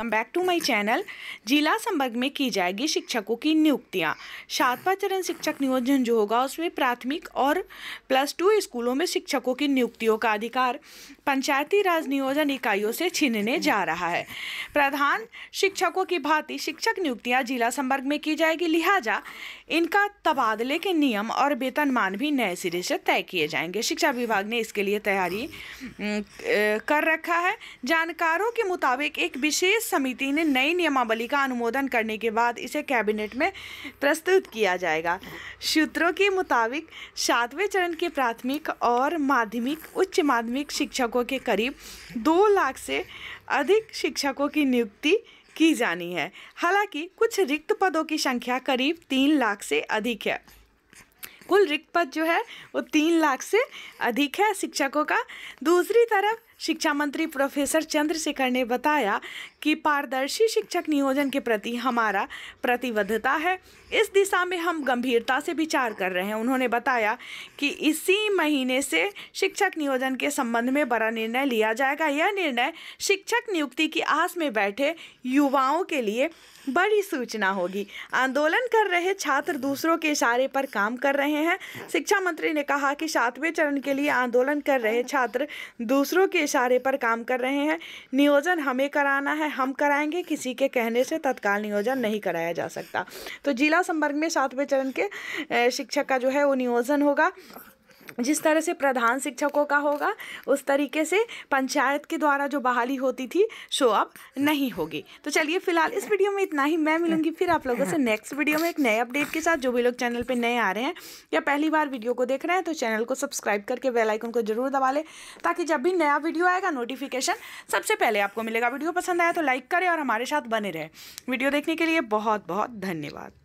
welcome back to my channel जिला संभाग में की जाएगी शिक्षकों की नियुक्तियां सातवा चरण शिक्षक नियोजन जो होगा उसमें प्राथमिक और प्लस टू स्कूलों में शिक्षकों की नियुक्तियों का अधिकार पंचायती राज नियोजन इकाइयों से छीनने जा रहा है प्रधान शिक्षकों की भांति शिक्षक नियुक्तियाँ जिला संवर्ग में की जाएगी लिहाजा इनका तबादले के नियम और वेतनमान भी नए सिरे से तय किए जाएंगे शिक्षा विभाग ने इसके लिए तैयारी कर रखा है जानकारों के मुताबिक एक विशेष समिति ने नई नियमावली का अनुमोदन करने के बाद इसे कैबिनेट में प्रस्तुत किया जाएगा सूत्रों के मुताबिक सातवें चरण के प्राथमिक और माध्यमिक उच्च माध्यमिक शिक्षकों के करीब दो लाख से अधिक शिक्षकों की नियुक्ति की जानी है हालांकि कुछ रिक्त पदों की संख्या करीब तीन लाख से अधिक है कुल रिक्त पद जो है वो तीन लाख से अधिक है शिक्षकों का दूसरी तरफ शिक्षा मंत्री प्रोफेसर चंद्रशेखर ने बताया कि पारदर्शी शिक्षक नियोजन के प्रति हमारा प्रतिबद्धता है इस दिशा में हम गंभीरता से विचार कर रहे हैं उन्होंने बताया कि इसी महीने से शिक्षक नियोजन के संबंध में बड़ा निर्णय लिया जाएगा यह निर्णय शिक्षक नियुक्ति की आस में बैठे युवाओं के लिए बड़ी सूचना होगी आंदोलन कर रहे छात्र दूसरों के इशारे पर काम कर रहे हैं शिक्षा मंत्री ने कहा कि सातवें चरण के लिए आंदोलन कर रहे छात्र दूसरों के इशारे पर काम कर रहे हैं नियोजन हमें कराना है हम कराएंगे किसी के कहने से तत्काल नियोजन नहीं कराया जा सकता तो जिला संपर्क में सातवें चरण के शिक्षक का जो है वो नियोजन होगा जिस तरह से प्रधान शिक्षकों का होगा उस तरीके से पंचायत के द्वारा जो बहाली होती थी शो अब नहीं होगी तो चलिए फिलहाल इस वीडियो में इतना ही मैं मिलूंगी फिर आप लोगों से नेक्स्ट वीडियो में एक नए अपडेट के साथ जो भी लोग चैनल पर नए आ रहे हैं या पहली बार वीडियो को देख रहे हैं तो चैनल को सब्सक्राइब करके बेलाइकन को जरूर दबा लें ताकि जब भी नया वीडियो आएगा नोटिफिकेशन सबसे पहले आपको मिलेगा वीडियो पसंद आया तो लाइक करें और हमारे साथ बने रहे वीडियो देखने के लिए बहुत बहुत धन्यवाद